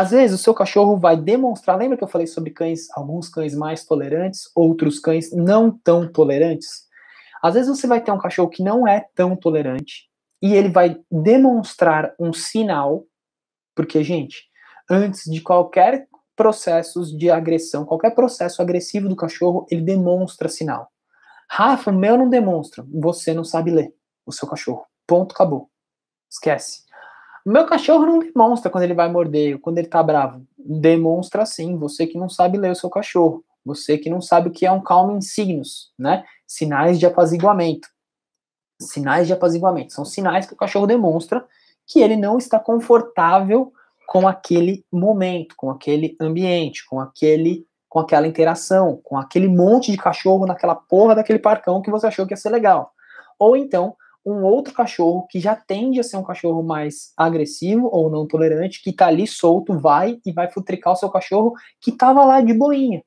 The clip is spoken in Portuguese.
Às vezes o seu cachorro vai demonstrar, lembra que eu falei sobre cães, alguns cães mais tolerantes, outros cães não tão tolerantes? Às vezes você vai ter um cachorro que não é tão tolerante e ele vai demonstrar um sinal, porque gente, antes de qualquer processos de agressão, qualquer processo agressivo do cachorro, ele demonstra sinal. Rafa, o meu não demonstra. Você não sabe ler o seu cachorro. Ponto, acabou. Esquece. Meu cachorro não demonstra quando ele vai morder, quando ele tá bravo. Demonstra sim, você que não sabe ler o seu cachorro, você que não sabe o que é um calmo em signos, né? Sinais de apaziguamento. Sinais de apaziguamento são sinais que o cachorro demonstra que ele não está confortável com aquele momento, com aquele ambiente, com aquele com aquela interação, com aquele monte de cachorro naquela porra daquele parcão que você achou que ia ser legal. Ou então, um outro cachorro que já tende a ser um cachorro mais agressivo ou não tolerante, que tá ali solto, vai e vai futricar o seu cachorro que tava lá de boinha.